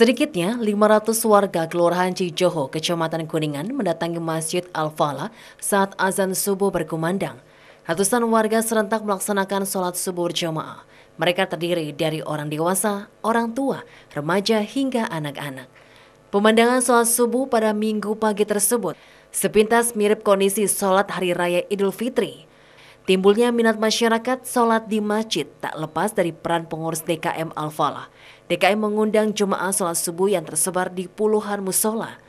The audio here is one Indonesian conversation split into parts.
Sedikitnya 500 warga Kelurahan Cijoho, Kecamatan Kuningan mendatangi Masjid Al-Fala saat azan subuh berkumandang. Ratusan warga serentak melaksanakan sholat subuh berjamaah. Mereka terdiri dari orang dewasa, orang tua, remaja hingga anak-anak. Pemandangan sholat subuh pada minggu pagi tersebut sepintas mirip kondisi sholat Hari Raya Idul Fitri Timbulnya minat masyarakat sholat di masjid tak lepas dari peran pengurus DKM Al-Falah. DKM mengundang jemaah sholat subuh yang tersebar di puluhan musola.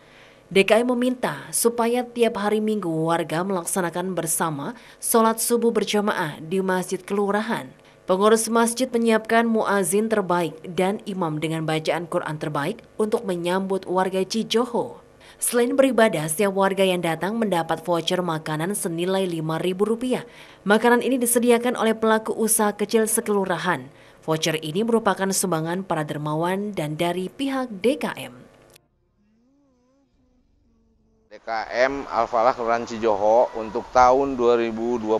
DKM meminta supaya tiap hari minggu warga melaksanakan bersama sholat subuh berjamaah di masjid kelurahan. Pengurus masjid menyiapkan muazin terbaik dan imam dengan bacaan Quran terbaik untuk menyambut warga Cijoho. Selain beribadah, setiap warga yang datang mendapat voucher makanan senilai Rp5.000. Makanan ini disediakan oleh pelaku usaha kecil sekelurahan. Voucher ini merupakan sumbangan para dermawan dan dari pihak DKM. DKM Al-Falah Kelurahan Cijoho untuk tahun 2022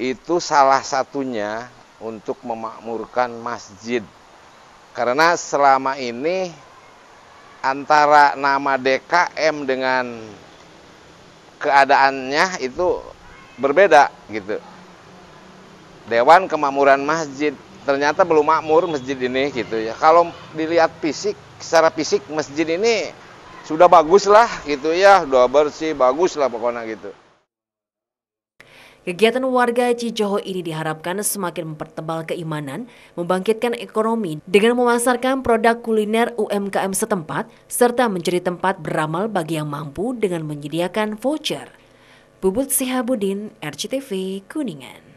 itu salah satunya untuk memakmurkan masjid. Karena selama ini antara nama DKM dengan keadaannya itu berbeda gitu. Dewan Kemakmuran Masjid ternyata belum makmur masjid ini gitu ya. Kalau dilihat fisik, secara fisik masjid ini sudah bagus lah gitu ya, sudah bersih, bagus lah pokoknya gitu. Kegiatan warga Cijoho ini diharapkan semakin mempertebal keimanan, membangkitkan ekonomi dengan memasarkan produk kuliner UMKM setempat, serta menjadi tempat beramal bagi yang mampu dengan menyediakan voucher. Bubut Sihabudin, RCTV, Kuningan.